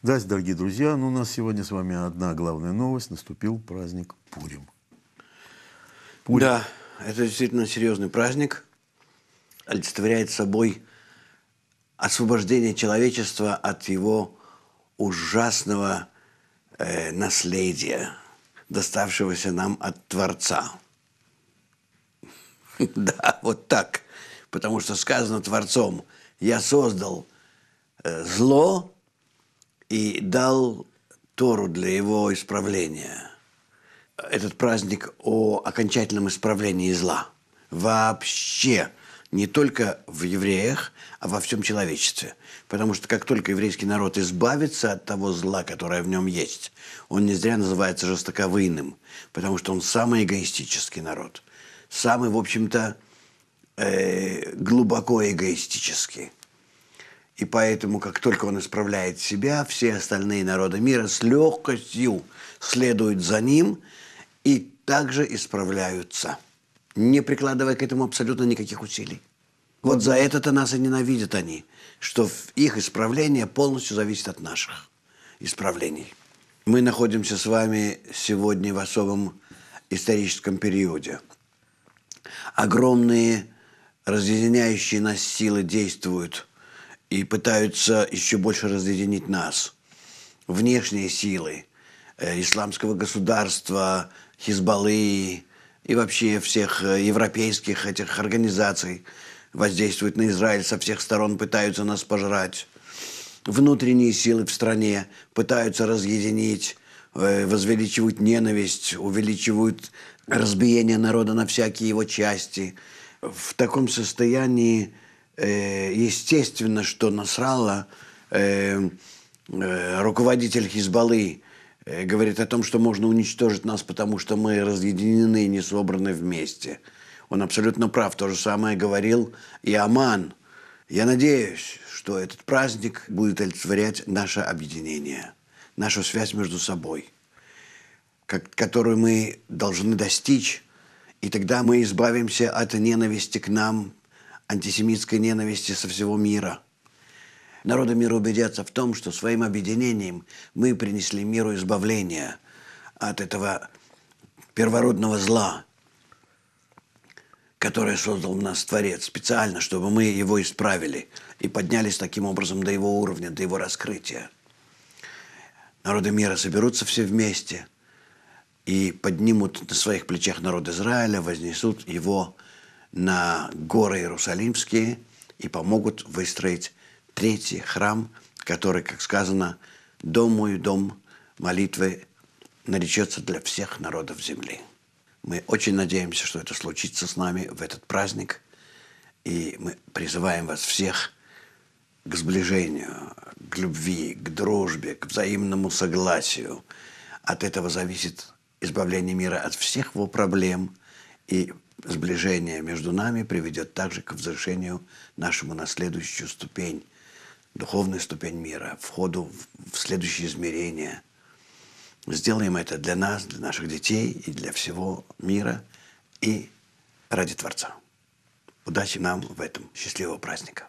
Да, дорогие друзья, ну, у нас сегодня с вами одна главная новость. Наступил праздник Пурим. Пурим. Да, это действительно серьезный праздник. Олицетворяет собой освобождение человечества от его ужасного э, наследия, доставшегося нам от Творца. Да, вот так. Потому что сказано Творцом, я создал э, зло, и дал Тору для его исправления. Этот праздник о окончательном исправлении зла. Вообще не только в евреях, а во всем человечестве. Потому что как только еврейский народ избавится от того зла, которое в нем есть, он не зря называется жестоковыйным, потому что он самый эгоистический народ. Самый, в общем-то, э, глубоко эгоистический. И поэтому, как только он исправляет себя, все остальные народы мира с легкостью следуют за ним и также исправляются, не прикладывая к этому абсолютно никаких усилий. Вот за это-то нас и ненавидят они, что их исправление полностью зависит от наших исправлений. Мы находимся с вами сегодня в особом историческом периоде. Огромные разъединяющие нас силы действуют и пытаются еще больше разъединить нас. Внешние силы э, исламского государства, Хизбаллы и вообще всех э, европейских этих организаций воздействуют на Израиль со всех сторон, пытаются нас пожрать. Внутренние силы в стране пытаются разъединить, э, возвеличивают ненависть, увеличивают разбиение народа на всякие его части. В таком состоянии э, естественно, что Насралла, э, э, руководитель Хизбаллы, э, говорит о том, что можно уничтожить нас, потому что мы разъединены и не собраны вместе. Он абсолютно прав. То же самое говорил и Аман. Я надеюсь, что этот праздник будет олицетворять наше объединение, нашу связь между собой, как, которую мы должны достичь, и тогда мы избавимся от ненависти к нам антисемитской ненависти со всего мира. Народы мира убедятся в том, что своим объединением мы принесли миру избавление от этого первородного зла, которое создал в нас Творец специально, чтобы мы его исправили и поднялись таким образом до его уровня, до его раскрытия. Народы мира соберутся все вместе – и поднимут на своих плечах народ Израиля, вознесут его на горы Иерусалимские и помогут выстроить третий храм, который, как сказано, дом мой, дом молитвы наречется для всех народов земли. Мы очень надеемся, что это случится с нами в этот праздник, и мы призываем вас всех к сближению, к любви, к дружбе, к взаимному согласию. От этого зависит избавление мира от всех его проблем и сближение между нами приведет также к возвышению нашему на следующую ступень, духовную ступень мира, входу в следующее измерение. Сделаем это для нас, для наших детей и для всего мира и ради Творца. Удачи нам в этом. Счастливого праздника!